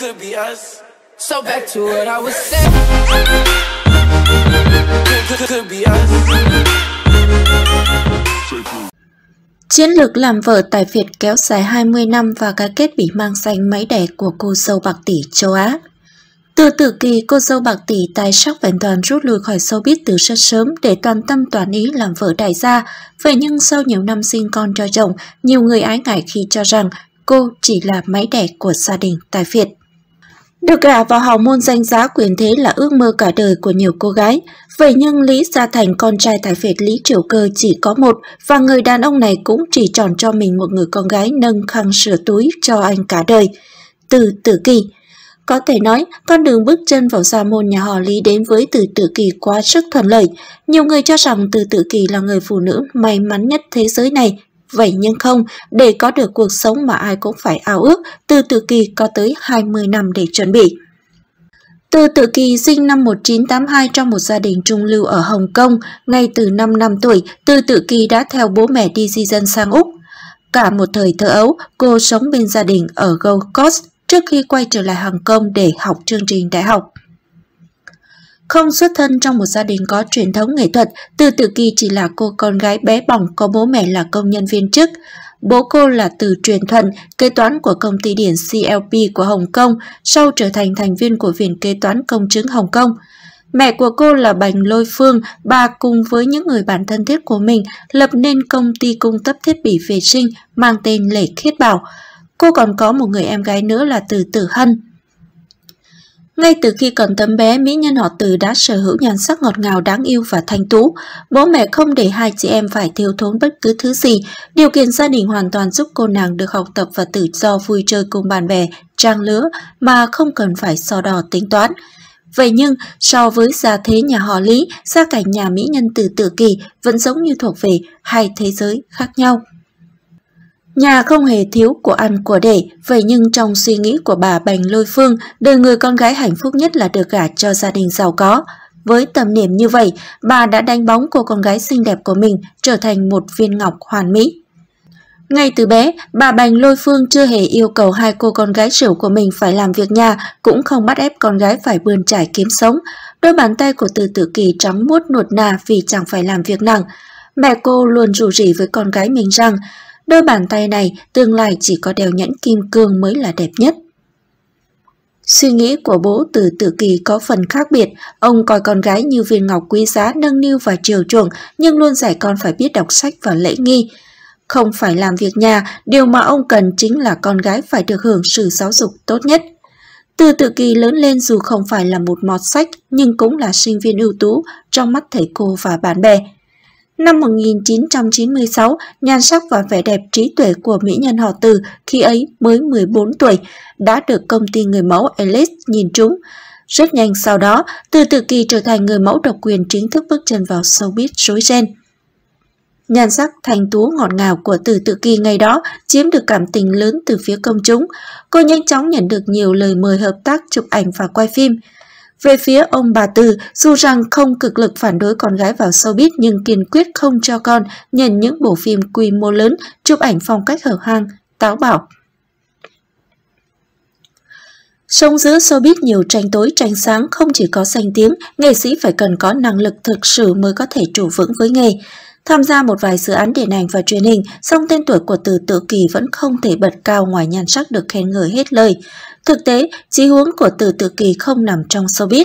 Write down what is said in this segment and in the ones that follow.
could be us. So back to what I was saying. Could, could be us. Chiến lược làm vợ tài phiệt kéo dài 20 năm và cái kết bị mang danh máy đẻ của cô dâu bạc tỷ châu Á. Từ tử kỳ, cô dâu bạc tỷ tài sắc vẹn toàn rút lui khỏi showbiz từ rất sớm để toàn tâm toàn ý làm vợ đại gia. Vậy nhưng sau nhiều năm sinh con cho chồng, nhiều người ái ngại khi cho rằng cô chỉ là máy đẻ của gia đình tài phiệt được gả vào hào môn danh giá quyền thế là ước mơ cả đời của nhiều cô gái. Vậy nhưng Lý Gia Thành con trai tài phiệt Lý Triều Cơ chỉ có một và người đàn ông này cũng chỉ chọn cho mình một người con gái nâng khăn sửa túi cho anh cả đời. Từ Tử Kỳ có thể nói, con đường bước chân vào gia môn nhà họ Lý đến với Từ Tử Kỳ quá sức thuận lợi. Nhiều người cho rằng Từ Tử Kỳ là người phụ nữ may mắn nhất thế giới này Vậy nhưng không, để có được cuộc sống mà ai cũng phải ao ước, Từ Tự Kỳ có tới 20 năm để chuẩn bị. Từ Tự Kỳ sinh năm 1982 trong một gia đình trung lưu ở Hồng Kông. Ngay từ 5 năm tuổi, Từ Tự Kỳ đã theo bố mẹ đi di dân sang Úc. Cả một thời thơ ấu, cô sống bên gia đình ở Gold Coast trước khi quay trở lại Hồng Kông để học chương trình đại học. Không xuất thân trong một gia đình có truyền thống nghệ thuật, Từ Tử Kỳ chỉ là cô con gái bé bỏng có bố mẹ là công nhân viên chức. Bố cô là Từ Truyền Thuận, kế toán của công ty điển CLP của Hồng Kông, sau trở thành thành viên của Viện Kế toán Công chứng Hồng Kông. Mẹ của cô là Bành Lôi Phương, bà cùng với những người bạn thân thiết của mình lập nên công ty cung cấp thiết bị vệ sinh mang tên Lệ Khiết Bảo. Cô còn có một người em gái nữa là Từ Tử Hân. Ngay từ khi còn tấm bé, mỹ nhân họ Từ đã sở hữu nhan sắc ngọt ngào đáng yêu và thanh tú. Bố mẹ không để hai chị em phải thiếu thốn bất cứ thứ gì. Điều kiện gia đình hoàn toàn giúp cô nàng được học tập và tự do vui chơi cùng bạn bè, trang lứa mà không cần phải so đo tính toán. Vậy nhưng, so với gia thế nhà họ Lý, gia cảnh nhà mỹ nhân từ Tử Kỳ vẫn giống như thuộc về hai thế giới khác nhau. Nhà không hề thiếu của ăn của để, vậy nhưng trong suy nghĩ của bà Bành Lôi Phương, đời người con gái hạnh phúc nhất là được gả cho gia đình giàu có. Với tầm niệm như vậy, bà đã đánh bóng cô con gái xinh đẹp của mình trở thành một viên ngọc hoàn mỹ. Ngay từ bé, bà Bành Lôi Phương chưa hề yêu cầu hai cô con gái trưởng của mình phải làm việc nhà, cũng không bắt ép con gái phải bươn trải kiếm sống. Đôi bàn tay của Từ Tử Kỳ trắng muốt nuột nà vì chẳng phải làm việc nặng. Mẹ cô luôn rủ rỉ với con gái mình rằng Đôi bàn tay này tương lai chỉ có đeo nhẫn kim cương mới là đẹp nhất. Suy nghĩ của bố từ tự kỳ có phần khác biệt, ông coi con gái như viên ngọc quý giá nâng niu và chiều chuộng nhưng luôn dạy con phải biết đọc sách và lễ nghi. Không phải làm việc nhà, điều mà ông cần chính là con gái phải được hưởng sự giáo dục tốt nhất. Từ tự kỳ lớn lên dù không phải là một mọt sách nhưng cũng là sinh viên ưu tú trong mắt thầy cô và bạn bè. Năm 1996, nhan sắc và vẻ đẹp trí tuệ của mỹ nhân họ Từ khi ấy mới 14 tuổi đã được công ty người mẫu Elite nhìn trúng. Rất nhanh sau đó, Từ Từ Kỳ trở thành người mẫu độc quyền chính thức bước chân vào showbiz rối ren. Nhan sắc thành tú ngọt ngào của Từ Tự Kỳ ngày đó chiếm được cảm tình lớn từ phía công chúng. Cô nhanh chóng nhận được nhiều lời mời hợp tác chụp ảnh và quay phim. Về phía ông bà Tư, dù rằng không cực lực phản đối con gái vào showbiz nhưng kiên quyết không cho con nhận những bộ phim quy mô lớn, chụp ảnh phong cách hở hang, táo bảo. Sống giữa showbiz nhiều tranh tối tranh sáng không chỉ có danh tiếng, nghệ sĩ phải cần có năng lực thực sự mới có thể trụ vững với nghề. Tham gia một vài dự án điện ảnh và truyền hình, song tên tuổi của Từ Tự Kỳ vẫn không thể bật cao ngoài nhan sắc được khen ngợi hết lời. Thực tế, chí hướng của Từ Tự Kỳ không nằm trong showbiz.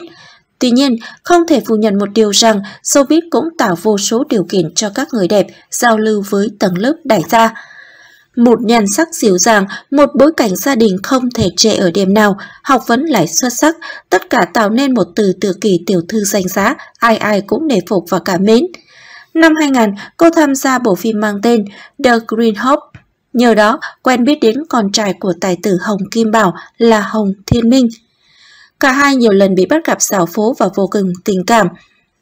Tuy nhiên, không thể phủ nhận một điều rằng showbiz cũng tạo vô số điều kiện cho các người đẹp giao lưu với tầng lớp đại gia. Một nhan sắc dịu dàng, một bối cảnh gia đình không thể trệ ở điểm nào, học vấn lại xuất sắc, tất cả tạo nên một từ tự kỳ tiểu thư danh giá, ai ai cũng nể phục và cảm mến. Năm 2000, cô tham gia bộ phim mang tên The Green Hope. Nhờ đó, quen biết đến con trai của tài tử Hồng Kim Bảo là Hồng Thiên Minh. Cả hai nhiều lần bị bắt gặp xảo phố và vô cùng tình cảm.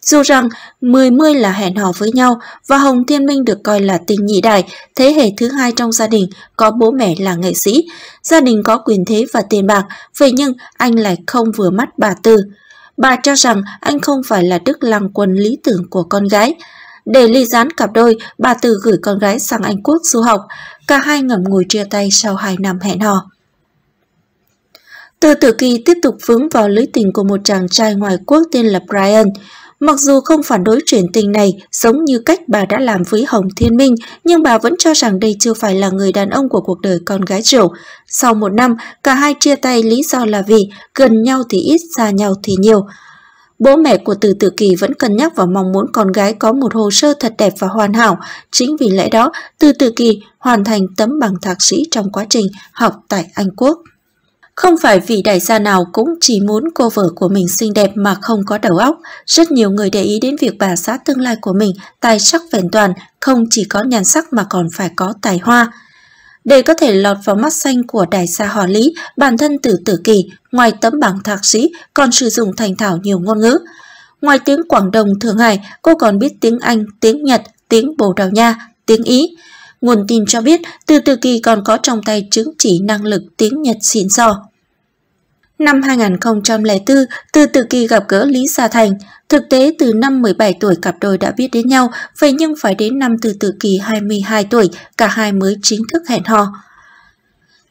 Dù rằng 10-10 là hẹn hò với nhau và Hồng Thiên Minh được coi là tình nhị đại, thế hệ thứ hai trong gia đình, có bố mẹ là nghệ sĩ, gia đình có quyền thế và tiền bạc, vậy nhưng anh lại không vừa mắt bà Tư. Bà cho rằng anh không phải là đức lăng quân lý tưởng của con gái. Để ly gián cặp đôi, bà Từ gửi con gái sang Anh Quốc du học. Cả hai ngậm ngùi chia tay sau 2 năm hẹn hò. Từ Tử Kỳ tiếp tục vướng vào lưới tình của một chàng trai ngoài quốc tên là Brian. Mặc dù không phản đối chuyển tình này giống như cách bà đã làm với Hồng Thiên Minh, nhưng bà vẫn cho rằng đây chưa phải là người đàn ông của cuộc đời con gái Triều. Sau một năm, cả hai chia tay lý do là vì gần nhau thì ít, xa nhau thì nhiều. Bố mẹ của Từ Tử Kỳ vẫn cân nhắc và mong muốn con gái có một hồ sơ thật đẹp và hoàn hảo. Chính vì lẽ đó, Từ Tử Kỳ hoàn thành tấm bằng thạc sĩ trong quá trình học tại Anh Quốc. Không phải vì đại gia nào cũng chỉ muốn cô vợ của mình xinh đẹp mà không có đầu óc. Rất nhiều người để ý đến việc bà xã tương lai của mình tài sắc vẹn toàn, không chỉ có nhan sắc mà còn phải có tài hoa. Để có thể lọt vào mắt xanh của đại gia họ Lý, bản thân Từ Tử Kỳ, ngoài tấm bảng thạc sĩ, còn sử dụng thành thạo nhiều ngôn ngữ. Ngoài tiếng Quảng Đông, Thượng Hải, cô còn biết tiếng Anh, tiếng Nhật, tiếng Bồ Đào Nha, tiếng Ý. Nguồn tin cho biết, Từ Tử Kỳ còn có trong tay chứng chỉ năng lực tiếng Nhật xịn sò. Năm 2004, từ tự kỳ gặp gỡ Lý Gia Thành, thực tế từ năm 17 tuổi cặp đôi đã biết đến nhau, vậy nhưng phải đến năm từ tự kỳ 22 tuổi, cả hai mới chính thức hẹn hò.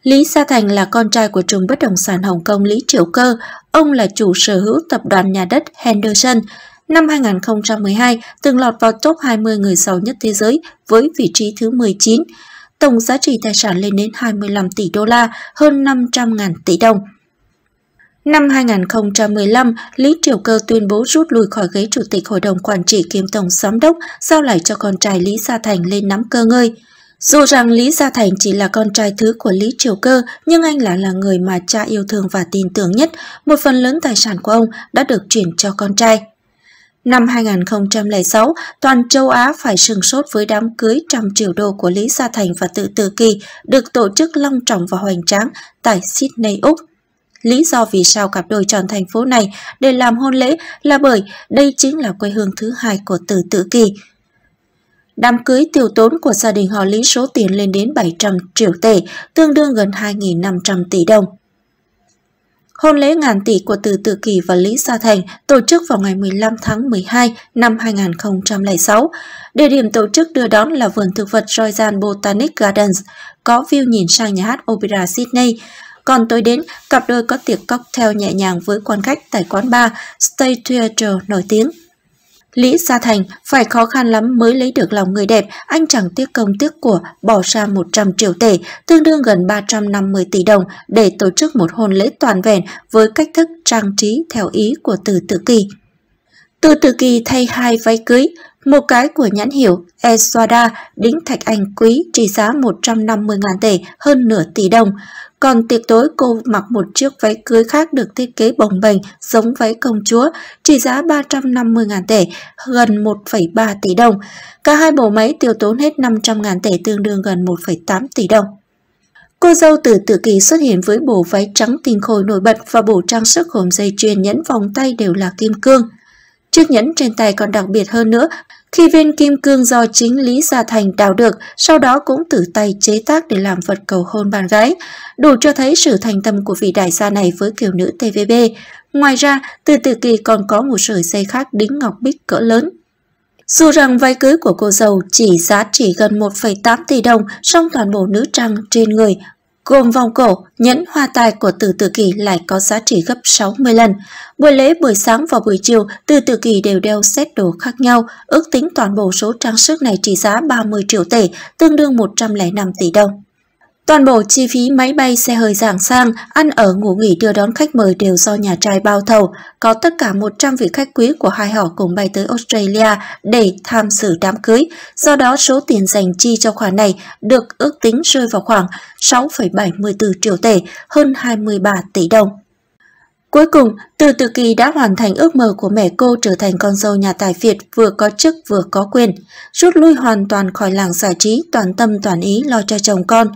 Lý Gia Thành là con trai của trùng bất động sản Hồng Kông Lý triệu Cơ, ông là chủ sở hữu tập đoàn nhà đất Henderson. Năm 2012, từng lọt vào top 20 người giàu nhất thế giới với vị trí thứ 19. Tổng giá trị tài sản lên đến 25 tỷ đô la, hơn 500.000 tỷ đồng. Năm 2015, Lý Triều Cơ tuyên bố rút lui khỏi ghế chủ tịch hội đồng quản trị kiêm tổng giám đốc, giao lại cho con trai Lý Gia Thành lên nắm cơ ngơi. Dù rằng Lý Gia Thành chỉ là con trai thứ của Lý Triều Cơ, nhưng anh là là người mà cha yêu thương và tin tưởng nhất, một phần lớn tài sản của ông đã được chuyển cho con trai. Năm 2006, toàn châu Á phải sừng sốt với đám cưới trăm triệu đô của Lý Gia Thành và tự Tử Kỳ được tổ chức long trọng và hoành tráng tại Sydney, Úc. Lý do vì sao cặp đôi chọn thành phố này để làm hôn lễ là bởi đây chính là quê hương thứ hai của Từ Tự Kỳ. Đám cưới tiêu tốn của gia đình họ Lý số tiền lên đến 700 triệu tệ, tương đương gần 2.500 tỷ đồng. Hôn lễ ngàn tỷ của Từ Tự Kỳ và Lý Sa Thành tổ chức vào ngày 15 tháng 12 năm 2006. Địa điểm tổ chức đưa đón là vườn thực vật Royal Botanic Gardens, có view nhìn sang nhà hát Opera Sydney. Còn tối đến, cặp đôi có tiệc cocktail nhẹ nhàng với quan khách tại quán bar Stay Theatre nổi tiếng. Lý Gia Thành phải khó khăn lắm mới lấy được lòng người đẹp, anh chẳng tiếc công tiếc của, bỏ ra 100 triệu tệ tương đương gần 350 tỷ đồng để tổ chức một hôn lễ toàn vẹn với cách thức trang trí theo ý của Từ Tự Kỳ. Từ Tử Kỳ thay hai váy cưới, một cái của nhãn hiệu Eswada đính thạch anh quý trị giá 150.000 tệ hơn nửa tỷ đồng. Còn tiệc tối cô mặc một chiếc váy cưới khác được thiết kế bồng bềnh giống váy công chúa, trị giá 350.000 tệ gần 1,3 tỷ đồng. Cả hai bộ máy tiêu tốn hết 500.000 tệ tương đương gần 1,8 tỷ đồng. Cô dâu từ tự kỳ xuất hiện với bộ váy trắng tinh khôi nổi bật và bộ trang sức gồm dây chuyền nhẫn vòng tay đều là kim cương. Chiếc nhẫn trên tay còn đặc biệt hơn nữa khi viên kim cương do chính Lý Gia Thành đào được, sau đó cũng tự tay chế tác để làm vật cầu hôn bạn gái, đủ cho thấy sự thành tâm của vị đại gia này với kiểu nữ TVB. Ngoài ra, từ tự kỳ còn có một sợi dây khác đính ngọc bích cỡ lớn. Dù rằng váy cưới của cô giàu chỉ giá trị gần 1,8 tỷ đồng, song toàn bộ nữ trang trên người gồm vòng cổ, nhẫn hoa tai của Từ Tử Kỳ lại có giá trị gấp 60 lần. Buổi lễ buổi sáng và buổi chiều, Từ Tử Kỳ đều đeo set đồ khác nhau, ước tính toàn bộ số trang sức này trị giá 30 triệu tể, tương đương 105 tỷ đồng. Toàn bộ chi phí máy bay xe hơi giảng sang, ăn ở ngủ nghỉ đưa đón khách mời đều do nhà trai bao thầu. Có tất cả 100 vị khách quý của hai họ cùng bay tới Australia để tham dự đám cưới. Do đó, số tiền dành chi cho khoản này được ước tính rơi vào khoảng 6,74 triệu tệ, hơn 23 tỷ đồng. Cuối cùng, Từ Từ Kỳ đã hoàn thành ước mơ của mẹ cô trở thành con dâu nhà tài phiệt vừa có chức vừa có quyền, rút lui hoàn toàn khỏi làng giải trí toàn tâm toàn ý lo cho chồng con.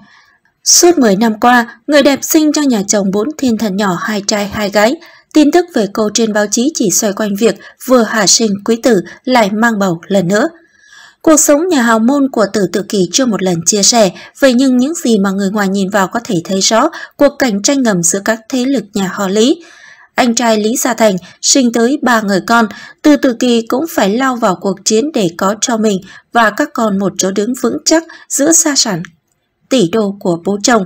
Suốt 10 năm qua, người đẹp sinh cho nhà chồng bốn thiên thần nhỏ hai trai hai gái. Tin tức về cô trên báo chí chỉ xoay quanh việc vừa hạ sinh quý tử lại mang bầu lần nữa. Cuộc sống nhà hào môn của Tử Tự Kỳ chưa một lần chia sẻ, vậy nhưng những gì mà người ngoài nhìn vào có thể thấy rõ cuộc cạnh tranh ngầm giữa các thế lực nhà họ Lý. Anh trai Lý Gia Thành sinh tới ba người con, Từ Tử Kỳ cũng phải lao vào cuộc chiến để có cho mình và các con một chỗ đứng vững chắc giữa sa sản tỷ đô của bố chồng.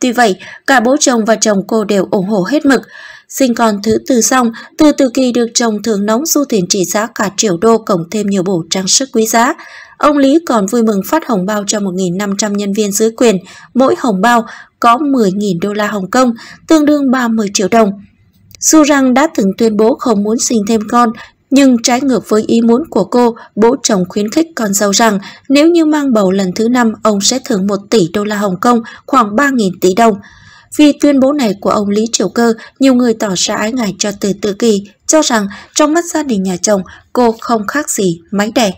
Tuy vậy, cả bố chồng và chồng cô đều ủng hộ hết mực. Sinh con thứ tư xong, từ từ kỳ được chồng thường nóng du tiền trị giá cả triệu đô cộng thêm nhiều bộ trang sức quý giá. Ông Lý còn vui mừng phát hồng bao cho 1.500 nhân viên dưới quyền, mỗi hồng bao có 10.000 đô la Hồng Kông, tương đương 30 triệu đồng. Dù rằng đã từng tuyên bố không muốn sinh thêm con, nhưng trái ngược với ý muốn của cô, bố chồng khuyến khích con dâu rằng nếu như mang bầu lần thứ năm, ông sẽ thưởng 1 tỷ đô la Hồng Kông, khoảng 3.000 tỷ đồng. Vì tuyên bố này của ông Lý Triều Cơ, nhiều người tỏ ra ái ngại cho Từ Tự Kỳ, cho rằng trong mắt gia đình nhà chồng, cô không khác gì máy đẻ.